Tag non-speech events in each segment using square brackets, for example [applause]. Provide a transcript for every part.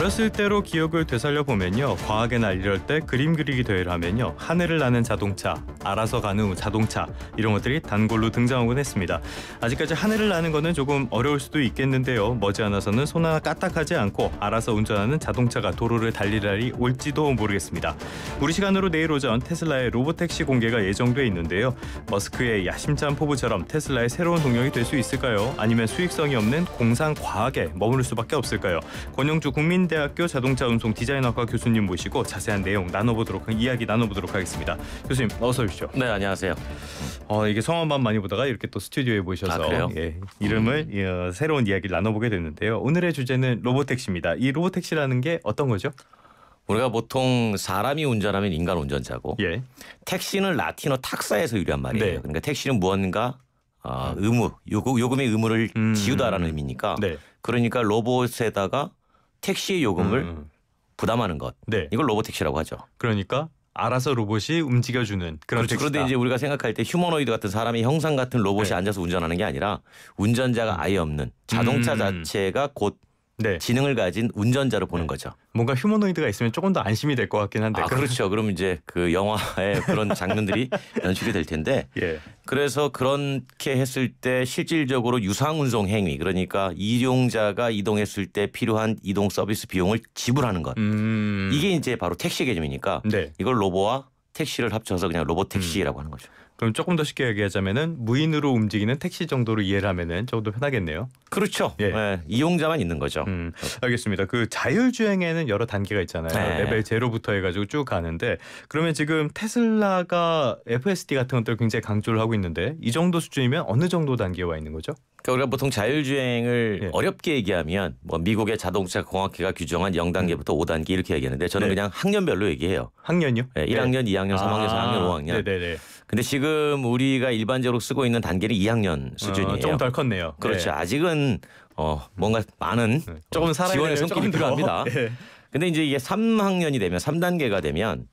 어렸을 때로 기억을 되살려 보면요. 과학의 날 이럴 때 그림 그리기 대회를 하면요. 하늘을 나는 자동차, 알아서 가는 자동차 이런 것들이 단골로 등장하곤 했습니다. 아직까지 하늘을 나는 거는 조금 어려울 수도 있겠는데요. 머지않아서는 손 하나 까딱하지 않고 알아서 운전하는 자동차가 도로를 달릴 날이 올지도 모르겠습니다. 우리 시간으로 내일 오전 테슬라의 로보택시 공개가 예정돼 있는데요. 머스크의 야심찬 포부처럼 테슬라의 새로운 동력이 될 수 있을까요? 아니면 수익성이 없는 공상 과학에 머무를 수밖에 없을까요? 권영주 국민 한림대학교 자동차 운송 디자이너과 교수님 모시고 자세한 내용 나눠보도록 이야기 나눠보도록 하겠습니다. 교수님 어서 오십시오. 네 안녕하세요. 어, 이게 성함만 많이 보다가 이렇게 또 스튜디오에 모셔서 아, 예, 이름을 음. 예, 새로운 이야기를 나눠보게 됐는데요. 오늘의 주제는 로보택시입니다. 이 로보택시라는 게 어떤 거죠? 우리가 보통 사람이 운전하면 인간 운전자고 예. 택시는 라틴어 탁사에서 유래한 말이에요. 네. 그러니까 택시는 무언가 어, 의무 요금, 요금의 의무를 음. 지우다라는 의미니까 네. 그러니까 로봇에다가 택시 요금을 음, 음. 부담하는 것. 네. 이걸 로봇 택시라고 하죠. 그러니까 알아서 로봇이 움직여주는 그런 그렇 그런데 이제 우리가 생각할 때 휴머노이드 같은 사람이 형상 같은 로봇이 네. 앉아서 운전하는 게 아니라 운전자가 아예 없는 자동차 음. 자체가 곧 네. 지능을 가진 운전자로 보는 거죠. 뭔가 휴머노이드가 있으면 조금 더 안심이 될 것 같긴 한데. 아, 그렇죠. 그럼 이제 그 영화의 [laughs] 그런 장면들이 연출이 될 텐데. 예. 그래서 그렇게 했을 때 실질적으로 유상운송 행위 그러니까 이용자가 이동했을 때 필요한 이동 서비스 비용을 지불하는 것. 음... 이게 이제 바로 택시 개념이니까 네. 이걸 로보와 택시를 합쳐서 그냥 로봇 음. 택시라고 음. 하는 거죠. 그럼 조금 더 쉽게 얘기하자면은 무인으로 움직이는 택시 정도로 이해를 하면은 조금 더 편하겠네요. 그렇죠. 예. 네, 이용자만 있는 거죠. 음, 알겠습니다. 그 자율주행에는 여러 단계가 있잖아요. 네. 레벨 제로부터 해가지고 쭉 가는데 그러면 지금 테슬라가 FSD 같은 것들 굉장히 강조를 하고 있는데 이 정도 수준이면 어느 정도 단계에 와 있는 거죠? 그러니까 우리가 보통 자율주행을 예. 어렵게 얘기하면 뭐 미국의 자동차 공학회가 규정한 0단계부터 5단계 이렇게 얘기하는데 저는 네. 그냥 학년별로 얘기해요. 학년요? 네, 예, 1학년, 네. 2학년, 3학년, 아~ 4학년, 5학년. 네네네. 근데 지금 지금 우리가 일반적으로 쓰고 있는 단계는 2학년 아, 수준이에요. 어, 좀덜 컸네요. 그렇죠. 네. 아직은 어 뭔가 많은 네. 조금 지원의 손길이 필요합니다. 네. [laughs] 근데 이제 이게 3학년이 되면 3단계가 되면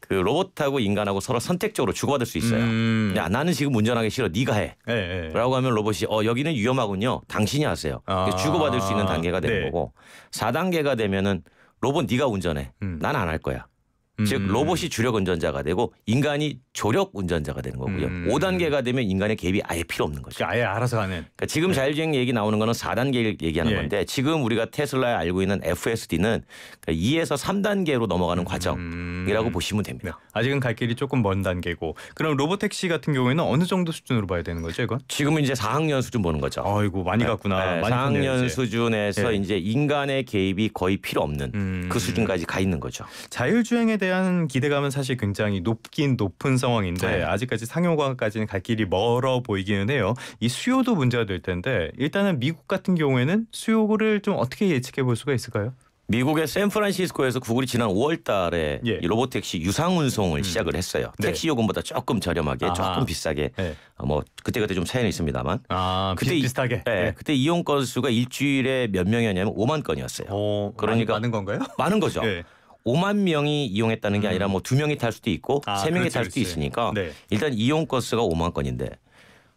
그 로봇하고 인간하고 서로 선택적으로 주고받을 수 있어요. 음. 야 아, 나는 지금 운전하기 싫어, 네가 해.라고 예, 하면 로봇이 어 여기는 위험하군요. 당신이 하세요. 아. 주고받을 수 있는 단계가 되는 네. 거고 4단계가 되면은 로봇 네가 운전해. 음. 난안 할 거야. 음. 즉 로봇이 주력 운전자가 되고 인간이 조력 운전자가 되는 거고요. 음. 5단계가 되면 인간의 개입이 아예 필요 없는 거죠. 그러니까 아예 알아서 가는. 그러니까 지금 네. 자율주행 얘기 나오는 거는 4단계 얘기하는 예. 건데 지금 우리가 테슬라에 알고 있는 FSD는 2에서 3단계로 넘어가는 음. 과정이라고 음. 보시면 됩니다. 네. 아직은 갈 길이 조금 먼 단계고 그럼 로보택시 같은 경우에는 어느 정도 수준으로 봐야 되는 거죠, 이건? 지금은 이제 4학년 수준 보는 거죠. 아이고 많이 네. 갔구나. 네. 많이 4학년 수준에서 네. 이제 인간의 개입이 거의 필요 없는 그 음. 그 수준까지 가 있는 거죠. 자율주행에 대한 기대감은 사실 굉장히 높긴 높은 상 상황인데 네. 아직까지 상용화까지는 갈 길이 멀어 보이기는 해요. 이 수요도 문제가 될 텐데 일단은 미국 같은 경우에는 수요를 좀 어떻게 예측해 볼 수가 있을까요? 미국의 샌프란시스코에서 구글이 지난 5월 달에 예. 로봇 택시 유상 운송을 음. 시작을 했어요. 네. 택시 요금보다 조금 저렴하게 아. 조금 비싸게 네. 어, 뭐 그때그때 좀 차이는 있습니다만 아, 그때 비, 슷하게 네. 네. 그때 이용 건수가 일주일에 몇 명이었냐면 5만 건이었어요. 어, 그러니까 많은 건가요? 많은 거죠. [laughs] 네. 5만 명이 이용했다는 게 음. 아니라 뭐 뭐두 명이 탈 수도 있고 아, 세 아, 명이 그렇지, 탈 수도 그렇지. 있으니까 네. 일단 이용 건수가 5만 건인데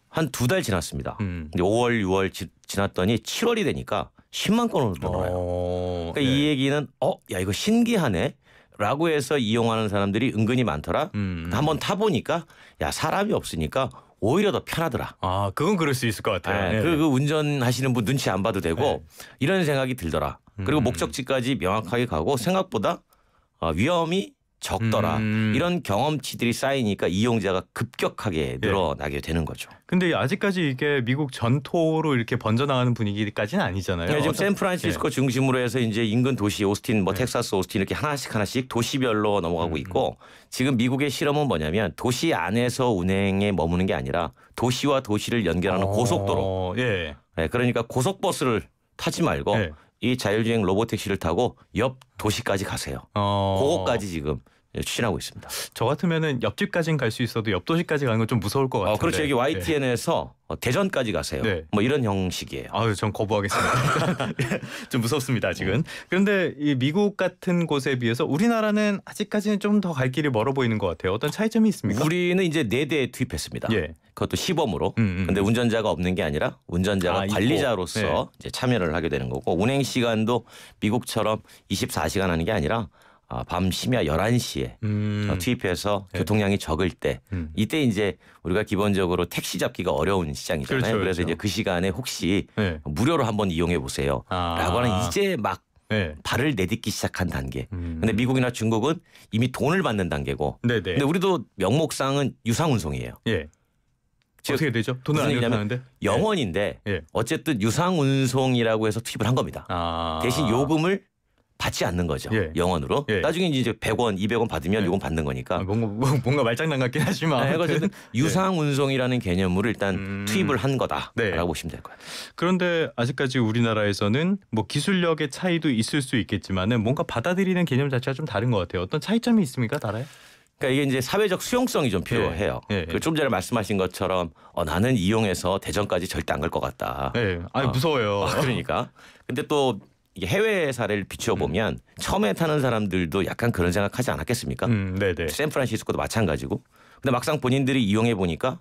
한 두 달 지났습니다. 음. 근데 5월, 6월 지, 지났더니 7월이 되니까 10만 건으로 어, 늘어나요. 그러니까 네. 이 얘기는 어, 야 이거 신기하네. 라고 해서 이용하는 사람들이 은근히 많더라. 음, 음, 음. 한번 타보니까 야 사람이 없으니까 오히려 더 편하더라. 아, 그건 그럴 수 있을 것 같아요. 네, 네. 그, 그, 운전하시는 분 눈치 안 봐도 되고 네. 이런 생각이 들더라. 그리고 음. 목적지까지 명확하게 가고 생각보다 어, 위험이 적더라 음. 이런 경험치들이 쌓이니까 이용자가 급격하게 예. 늘어나게 네. 되는 거죠. 근데 아직까지 이게 미국 전토로 이렇게 번져나가는 분위기까지는 아니잖아요. 네, 지금 샌프란시스코 네. 중심으로 해서 이제 인근 도시 오스틴, 뭐 예. 텍사스 오스틴 이렇게 하나씩 하나씩 도시별로 넘어가고 음, 음. 있고 지금 미국의 실험은 뭐냐면 도시 안에서 운행에 머무는 게 아니라 도시와 도시를 연결하는 어. 고속도로. 예. 네, 그러니까 고속버스를 타지 말고 이 자율주행 로봇 택시를 타고 옆 도시까지 가세요. 어. 그거까지 지금 추진하고 예, 있습니다. 저 같으면은 옆집까지는 갈 수 있어도 옆 도시까지 가는 건 좀 무서울 것 같아요. 어, 그렇죠. 여기 YTN에서 네. 어, 대전까지 가세요. 네. 뭐 이런 형식이에요. 아유, 전 거부하겠습니다. [laughs] [laughs] 좀 무섭습니다, 지금. 은 그런데 이 미국 같은 곳에 비해서 우리나라는 아직까지는 좀 더 갈 길이 멀어 보이는 것 같아요. 어떤 차이점이 있습니까? 우리는 이제 네 대 투입했습니다. 예. 그것도 시범으로. 음, 음. 근데 운전자가 없는 게 아니라 운전자가 아, 관리자로서 네. 이제 참여를 하게 되는 거고 운행 시간도 미국처럼 24시간 하는 게 아니라 어, 밤 심야 11시에 어, 음. 투입해서 네. 교통량이 네. 적을 때 음. 이때 이제 우리가 기본적으로 택시 잡기가 어려운 시장이잖아요. 그렇죠, 그래서 그렇죠. 이제 그 시간에 혹시 네. 무료로 한번 이용해 보세요라고 아. 하는 이제 막 네. 발을 내딛기 시작한 단계. 음. 근데 미국이나 중국은 이미 돈을 받는 단계고. 네네. 네. 근데 우리도 명목상은 유상운송이에요. 예. 어떻게 되죠? 돈을 안 내는데 영원인데 예. 예. 어쨌든 유상운송이라고 해서 투입을 한 겁니다. 아. 대신 요금을 받지 않는 거죠. 예. 영원으로. 예. 나중에 이제 100원, 200원 받으면 예. 요건 받는 거니까. 아, 뭔가, 뭔가 말장난 같긴 하지만. 네, 아, 그래서 [laughs] 유상 예. 운송이라는 개념으로 일단 음... 투입을 한 거다라고 네. 보시면 될 거예요. 그런데 아직까지 우리나라에서는 뭐 기술력의 차이도 있을 수 있겠지만은 뭔가 받아들이는 개념 자체가 좀 다른 것 같아요. 어떤 차이점이 있습니까, 달아요? 그러니까 이게 이제 사회적 수용성이 좀 예. 필요해요. 예, 예, 좀 전에 말씀하신 것처럼 어, 나는 이용해서 대전까지 절대 안 갈 것 같다. 예. 아니 무서워요. 어, 그러니까. 근데 또 이게 해외 사례를 비추어 음. 보면 처음에 타는 사람들도 약간 그런 생각하지 않았겠습니까? 음, 네, 네. 샌프란시스코도 마찬가지고. 근데 막상 본인들이 이용해 보니까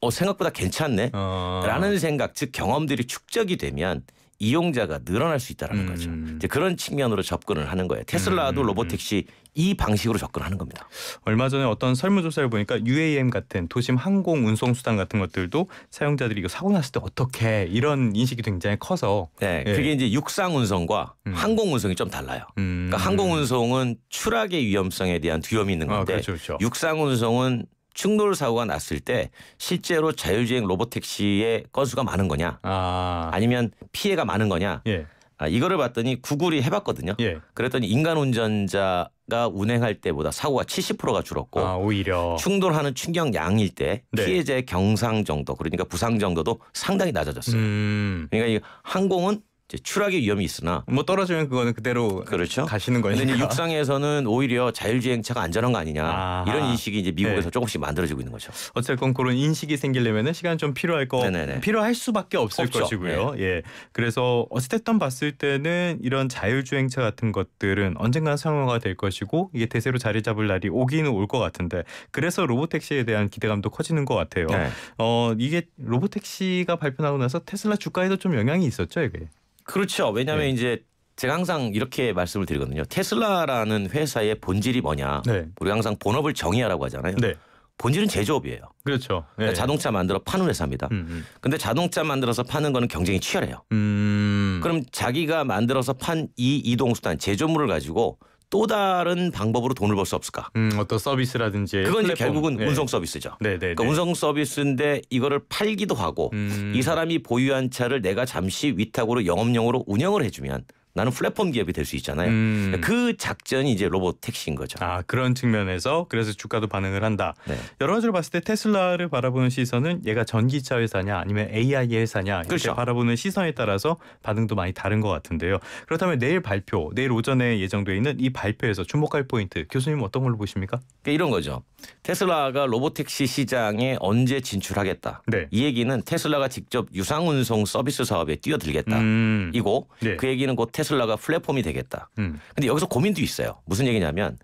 어 생각보다 괜찮네. 어. 라는 생각 즉 경험들이 축적이 되면 이용자가 늘어날 수 있다라는 음. 거죠. 이제 그런 측면으로 접근을 하는 거예요. 테슬라도 음. 로보택시 이 방식으로 접근하는 겁니다. 얼마 전에 어떤 설문조사를 보니까 UAM 같은 도심 항공 운송 수단 같은 것들도 사용자들이 이거 사고 났을 때 어떻게 이런 인식이 굉장히 커서 네, 예. 그게 이제 육상 운송과 음. 항공 운송이 좀 달라요. 음. 그러니까 항공 운송은 추락의 위험성에 대한 두려움이 있는 아, 건데 아, 그렇죠, 그렇죠. 육상 운송은 충돌 사고가 났을 때 실제로 자율주행 로봇 택시의 건수가 많은 거냐 아. 아니면 피해가 많은 거냐 예. 아, 이거를 봤더니 구글이 해봤거든요. 예. 그랬더니 인간 운전자가 운행할 때보다 사고가 70%가 줄었고 아, 오히려 충돌하는 충격 양일 때 네. 피해자의 경상 정도 그러니까 부상 정도도 상당히 낮아졌어요. 음. 그러니까 이 항공은 이제 추락의 위험이 있으나 뭐 떨어지면 그거는 그대로 그렇죠. 가시는 거니까. 육상에서는 오히려 자율주행차가 안전한 거 아니냐 아하. 이런 인식이 이제 미국에서 네. 조금씩 만들어지고 있는 거죠. 어쨌건 그런 인식이 생기려면 시간 좀 필요할 거 네네네. 필요할 수밖에 없을 없죠. 것이고요. 네. 예. 그래서 어쨌든 봤을 때는 이런 자율주행차 같은 것들은 언젠간 상용화가 될 것이고 이게 대세로 자리 잡을 날이 오기는 올 것 같은데 그래서 로보택시에 대한 기대감도 커지는 것 같아요. 네. 어 이게 로보택시가 발표나고 나서 테슬라 주가에도 좀 영향이 있었죠 이게. 그렇죠. 왜냐하면 네. 이제 제가 항상 이렇게 말씀을 드리거든요. 테슬라라는 회사의 본질이 뭐냐. 네. 우리 가 항상 본업을 정의하라고 하잖아요. 네. 본질은 제조업이에요. 그렇죠. 네. 그러니까 자동차 만들어 파는 회사입니다. 음음. 음. 근데 자동차 만들어서 파는 거는 경쟁이 치열해요. 음... 그럼 자기가 만들어서 판 이 이동수단 제조물을 가지고 또 다른 방법으로 돈을 벌 수 없을까? 음, 어떤 서비스라든지 그건 이제 결국은 네. 운송 서비스죠. 네, 네, 그러니까 네. 운송 서비스인데 이거를 팔기도 하고 음. 이 사람이 보유한 차를 내가 잠시 위탁으로 영업용으로 운영을 해주면 나는 플랫폼 기업이 될 수 있잖아요. 음. 그 작전이 이제 로봇 택시인 거죠. 아 그런 측면에서 그래서 주가도 반응을 한다. 네. 여러 가지로 봤을 때 테슬라를 바라보는 시선은 얘가 전기차 회사냐 아니면 AI 회사냐 이렇게 그렇죠. 바라보는 시선에 따라서 반응도 많이 다른 것 같은데요. 그렇다면 내일 발표, 내일 오전에 예정되어 있는 이 발표에서 주목할 포인트 교수님 어떤 걸로 보십니까? 그러니까 이런 거죠. 테슬라가 로봇 택시 시장에 언제 진출하겠다. 네. 이 얘기는 테슬라가 직접 유상운송 서비스 사업에 뛰어들겠다. 음. 이고 네. 그 얘기는 곧 테슬라 테슬라가 플랫폼이 되겠다. 음. 근데 여기서 고민도 있어요. 무슨 얘기냐면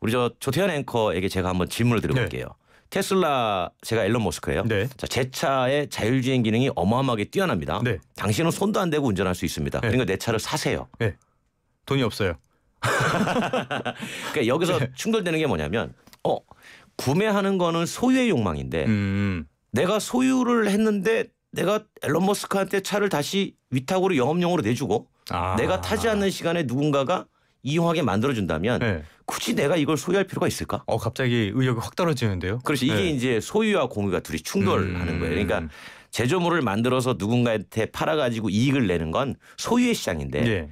우리 저 조태현 앵커에게 제가 한번 질문을 드려볼게요. 네. 테슬라 제가 앨런 머스크예요. 네. 자, 제 차의 자율주행 기능이 어마어마하게 뛰어납니다. 네. 당신은 손도 안 대고 운전할 수 있습니다. 네. 그러니까 내 차를 사세요. 네. 돈이 없어요. [laughs] 그러니까 여기서 네. 충돌되는 게 뭐냐면 어 구매하는 거는 소유의 욕망인데 음, 음. 내가 소유를 했는데 내가 앨런 머스크한테 차를 다시 위탁으로 영업용으로 내주고 아. 내가 타지 않는 시간에 누군가가 이용하게 만들어준다면 네. 굳이 내가 이걸 소유할 필요가 있을까? 어 갑자기 의욕이 확 떨어지는데요. 그렇지 이게 네. 이제 소유와 공유가 둘이 충돌하는 음. 거예요. 그러니까 음. 제조물을 만들어서 누군가한테 팔아가지고 이익을 내는 건 소유의 시장인데 네.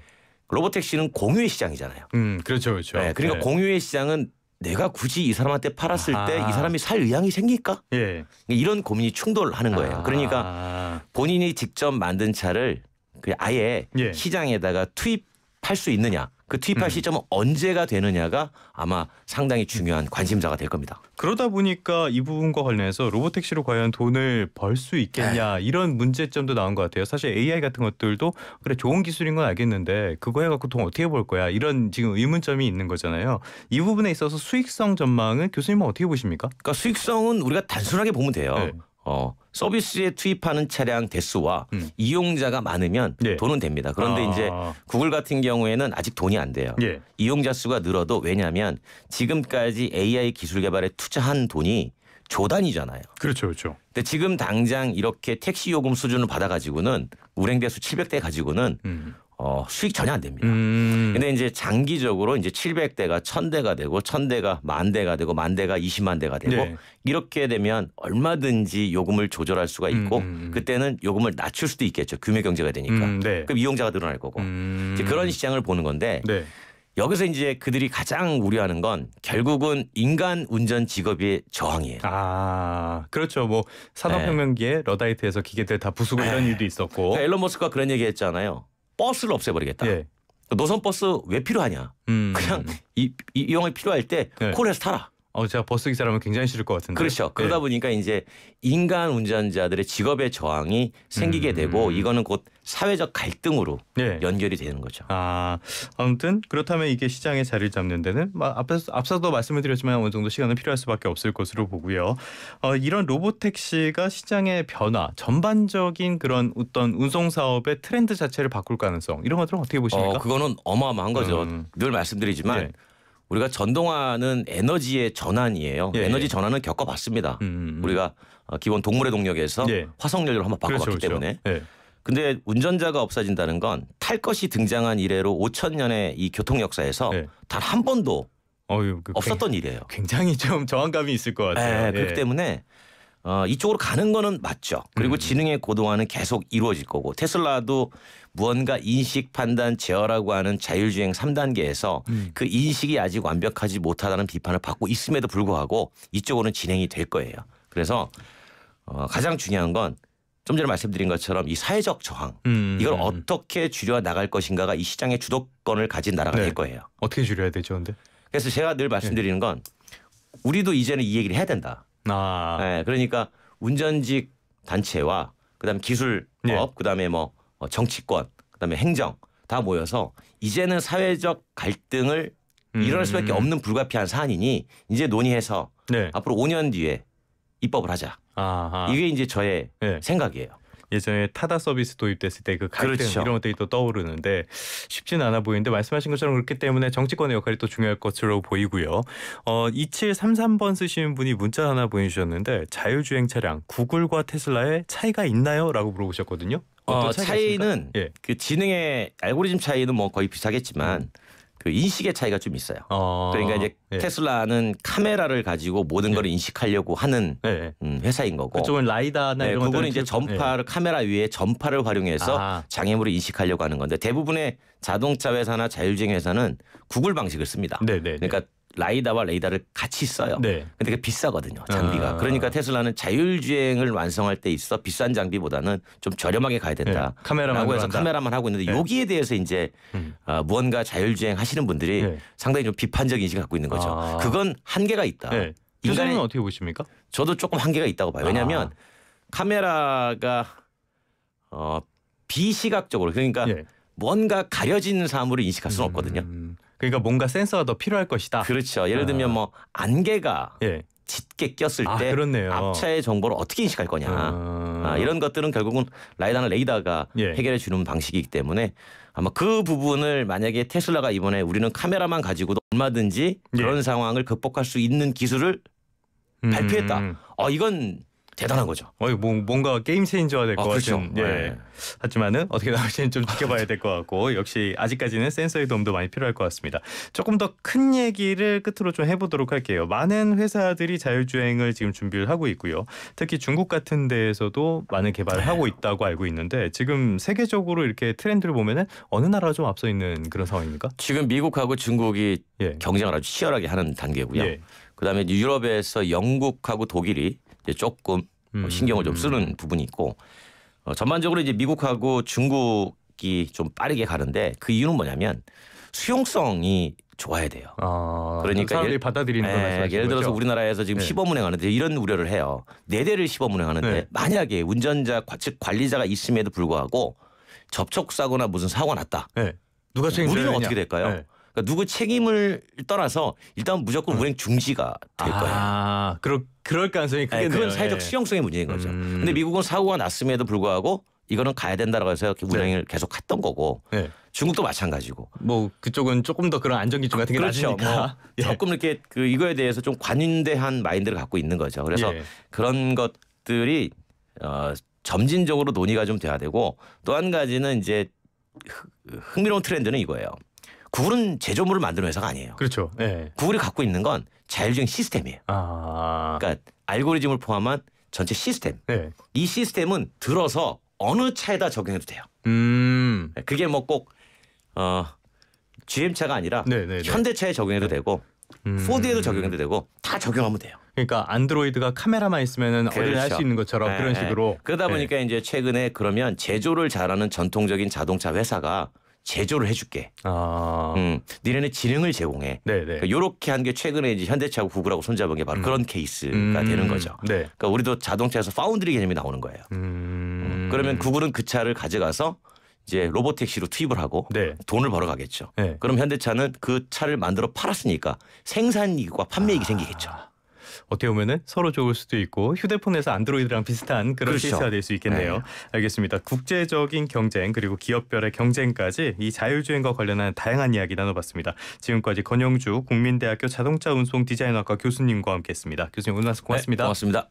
로보택시는 공유의 시장이잖아요. 음 그렇죠 그렇죠. 네, 그러니까 네. 공유의 시장은 내가 굳이 이 사람한테 팔았을 아. 때이 사람이 살 의향이 생길까? 예. 까 이런 고민이 충돌하는 거예요. 그러니까 아. 본인이 직접 만든 차를 그 아예 예. 시장에다가 투입할 수 있느냐 그 투입할 음. 시점은 언제가 되느냐가 아마 상당히 중요한 관심사가 될 겁니다. 그러다 보니까 이 부분과 관련해서 로보택시로 과연 돈을 벌 수 있겠냐 에이. 네. 이런 문제점도 나온 것 같아요. 사실 AI 같은 것들도 그래 좋은 기술인 건 알겠는데 그거 해갖고 돈 어떻게 벌 거야 이런 지금 의문점이 있는 거잖아요. 이 부분에 있어서 수익성 전망은 교수님은 어떻게 보십니까? 그러니까 수익성은 우리가 단순하게 보면 돼요. 네. 어, 서비스에 투입하는 차량 대수와 음. 이용자가 많으면 예. 돈은 됩니다. 그런데 아. 이제 구글 같은 경우에는 아직 돈이 안 돼요. 예. 이용자 수가 늘어도 왜냐하면 지금까지 AI 기술 개발에 투자한 돈이 조단이잖아요. 그렇죠, 그렇죠. 근데 지금 당장 이렇게 택시 요금 수준을 받아가지고는 운행대수 700대 가지고는 음. 어, 수익 전혀 안 됩니다. 음. 근데 이제 장기적으로 이제 700대가 1000대가 되고 1000대가 만 대가 되고 만 대가 20만 대가 되고 네. 이렇게 되면 얼마든지 요금을 조절할 수가 음, 있고 음, 음. 그때는 요금을 낮출 수도 있겠죠. 규모 경제가 되니까. 음. 네. 그럼 이용자가 늘어날 거고. 음. 이제 그런 시장을 보는 건데 네. 여기서 이제 그들이 가장 우려하는 건 결국은 인간 운전 직업의 저항이에요. 아, 그렇죠. 뭐 산업혁명기에 네. 러다이트에서 기계들 다 부수고 네. 이런 일도 있었고. 그러니까 앨런 머스크가 그런 얘기 했잖아요. 버스를 없애버리겠다. 예. 노선 버스 왜 필요하냐? 음. 그냥 이, 이, 이용이 필요할 때 예. 콜에서 타라. 어, 제가 버스 기사라면 굉장히 싫을 것 같은데. 그렇죠. 그러다 예. 보니까 이제 인간 운전자들의 직업의 저항이 생기게 음. 되고 이거는 곧 사회적 갈등으로 네. 연결이 되는 거죠. 아, 아무튼 그렇다면 이게 시장에 자리를 잡는 데는 앞에서 앞서도 말씀을 드렸지만 어느 정도 시간은 필요할 수밖에 없을 것으로 보고요. 어, 이런 로봇 택시가 시장의 변화, 전반적인 그런 어떤 운송 사업의 트렌드 자체를 바꿀 가능성 이런 것들은 어떻게 보십니까? 어, 그거는 어마어마한 거죠. 음. 늘 말씀드리지만 네. 우리가 전동화는 에너지의 전환이에요. 예, 에너지 예. 전환은 겪어봤습니다. 음, 음. 음. 우리가 어, 기본 동물의 동력에서 예. 화석연료로 한번 그렇죠, 바꿔봤기 그렇죠, 그렇죠. 때문에. 예. 근데 운전자가 없어진다는 건 탈 것이 등장한 이래로 5천 년의 이 교통 역사에서 예. 단한 번도 어그 없었던 일이에요. 굉장히 좀 저항감이 있을 것 같아요. 예, 그렇기 예. 때문에 어, 이쪽으로 가는 거는 맞죠. 그리고 음. 지능의 고도화는 계속 이루어질 거고 테슬라도 무언가 인식 판단 제어라고 하는 자율주행 3단계에서 음. 그 인식이 아직 완벽하지 못하다는 비판을 받고 있음에도 불구하고 이쪽으로는 진행이 될 거예요. 그래서 어, 가장 중요한 건 좀 전에 말씀드린 것처럼 이 사회적 저항 음. 음 이걸 음. 어떻게 줄여 나갈 것인가가 이 시장의 주도권을 가진 나라가 네. 될 거예요. 어떻게 줄여야 되죠, 근데? 그래서 제가 늘 말씀드리는 건 우리도 이제는 이 얘기를 해야 된다. 아. 네, 그러니까 운전직 단체와 그다음 에 기술업, 예. 그다음에 뭐 어, 정치권, 그다음에 행정 다 모여서 이제는 사회적 갈등을 음. 일어날 수밖에 없는 불가피한 사안이니 이제 논의해서 네. 앞으로 5년 뒤에 입법을 하자. 아하. 이게 이제 저의 네. 생각이에요. 예전에 타다 서비스 도입됐을 때 그 갈등 그렇죠. 이런 것들이 또 떠오르는데 쉽진 않아 보이는데 말씀하신 것처럼 그렇기 때문에 정치권의 역할이 또 중요할 것으로 보이고요. 어, 2733번 쓰신 분이 문자 하나 보내주셨는데 자율주행 차량 구글과 테슬라의 차이가 있나요? 라고 물어보셨거든요. 어, 차이는 예. 그 지능의 알고리즘 차이는 뭐 거의 비슷하겠지만 음. 그 인식의 차이가 좀 있어요. 어... 그러니까 이제 예. 테슬라는 카메라를 가지고 모든 걸 예. 인식하려고 하는 예. 음, 회사인 거고. 그쪽은 라이다나 네, 이런 거는 이제 전파를 예. 카메라 위에 전파를 활용해서 아. 장애물을 인식하려고 하는 건데 대부분의 자동차 회사나 자율주행 회사는 구글 방식을 씁니다. 네네 네, 네. 그러니까 라이다와 레이더를 같이 써요. 네. 근데 그게 비싸거든요. 장비가. 아. 그러니까 테슬라는 자율주행을 완성할 때 있어 비싼 장비보다는 좀 저렴하게 가야 된다. 네. 카메라만 라고 해서 한다. 카메라만 하고 있는데 네. 여기에 대해서 이제 음. 어, 무언가 자율주행 하시는 분들이 네. 상당히 좀 비판적 인식을 인 갖고 있는 거죠. 아. 그건 한계가 있다. 네. 교수은 어떻게 보십니까? 저도 조금 한계가 있다고 봐요. 왜냐하면 아. 카메라가 어, 비시각적으로 그러니까 네. 뭔가 가려진 사물을 인식할 수는 음. 없거든요. 그러니까 뭔가 센서가 더 필요할 것이다. 그렇죠. 예를 아. 들면 뭐 안개가 예. 짙게 꼈을 아, 때 그렇네요. 앞차의 정보를 어떻게 인식할 거냐 아... 아, 이런 것들은 결국은 라이다나 레이더가 예. 해결해 주는 방식이기 때문에 아마 그 부분을 만약에 테슬라가 이번에 우리는 카메라만 가지고도 얼마든지 예. 그런 상황을 극복할 수 있는 기술을 발표했다. 음... 어 이건 대단한 거죠. 어, 뭐, 뭔가 게임 체인저가 될것 아, 그렇죠. 같은. 예. 네. 하지만은 어떻게 나올지는 좀 지켜봐야 될 것 같고 역시 아직까지는 센서의 도움도 많이 필요할 것 같습니다. 조금 더 큰 얘기를 끝으로 좀 해보도록 할게요. 많은 회사들이 자율주행을 지금 준비를 하고 있고요. 특히 중국 같은 데에서도 많은 개발을 하고 네. 있다고 알고 있는데 지금 세계적으로 이렇게 트렌드를 보면은 어느 나라가 좀 앞서 있는 그런 상황입니까? 지금 미국하고 중국이 예. 경쟁을 아주 치열하게 하는 단계고요. 예. 그다음에 유럽에서 영국하고 독일이 이제 조금 음. 신경을 좀 음. 쓰는 부분이 있고 어, 전반적으로 이제 미국하고 중국이 좀 빠르게 가는데 그 이유는 뭐냐면 수용성이 좋아야 돼요. 아, 그러니까 사람들이 받아들이는 예, 예를 들어서 거죠? 우리나라에서 지금 네. 시범 운행하는데 이런 우려를 해요. 네 대를 시범 운행하는데 네. 만약에 운전자 즉 관리자가 있음에도 불구하고 접촉 사고나 무슨 사고 가 났다. 네. 누가 책임 우리는 어떻게 될까요? 네. 그러니까 누구 책임을 떠나서 일단 무조건 음. 운행 중지가 될 아, 거예요. 그렇 그럴 가능성이 크겠네요. 네, 그건 사회적 수용성의 예. 문제인 거죠. 음. 근데 미국은 사고가 났음에도 불구하고 이거는 가야 된다라고 해서 운영을 네. 계속 했던 거고 네. 중국도 마찬가지고 뭐 그쪽은 조금 더 그런 안정기준 같은 게 그렇죠. 낮으니까 뭐 [laughs] 예. 조금 이렇게 그 이거에 대해서 좀 관인대한 마인드를 갖고 있는 거죠. 그래서 예. 그런 것들이 어, 점진적으로 논의가 좀 돼야 되고 또 한 가지는 이제 흥미로운 트렌드는 이거예요. 구글은 제조물을 만드는 회사가 아니에요. 그렇죠. 네. 구글이 갖고 있는 건 자율주행 시스템이에요. 아... 그러니까 알고리즘을 포함한 전체 시스템. 네. 이 시스템은 들어서 어느 차에다 적용해도 돼요. 음... 네, 그게 뭐 꼭 어, GM 차가 아니라 네네네. 네, 네. 현대차에 적용해도 네. 되고 음... 포드에도 적용해도 되고 다 적용하면 돼요. 그러니까 안드로이드가 카메라만 있으면은 그렇죠. 어디든 할수 있는 것처럼 네. 그런 식으로. 그러다 보니까 이제 최근에 그러면 제조를 잘하는 전통적인 자동차 회사가 제조를 해줄게. 아. 음, 니네는 지능을 제공해. 네네. 네. 그러니까 요렇게 한 게 최근에 이제 현대차하고 구글하고 손잡은 게 바로 음. 그런 케이스가 음. 되는 거죠. 네. 그러니까 우리도 자동차에서 파운드리 개념이 나오는 거예요. 음. 음. 그러면 구글은 그 차를 가져가서 이제 로봇 택시로 투입을 하고 네. 돈을 벌어가겠죠. 네. 그럼 현대차는 그 차를 만들어 팔았으니까 생산이익과 판매이익이 아. 생기겠죠. 어떻게 보면 서로 좋을 수도 있고 휴대폰에서 안드로이드랑 비슷한 그런 그렇죠. 케이스가 될 수 있겠네요. 네. 알겠습니다. 국제적인 경쟁 그리고 기업별의 경쟁까지 이 자율주행과 관련한 다양한 이야기 나눠봤습니다. 지금까지 권영주 국민대학교 자동차 운송 디자인학과 교수님과 함께했습니다. 교수님 오늘 말씀 고맙습니다. 네, 고맙습니다.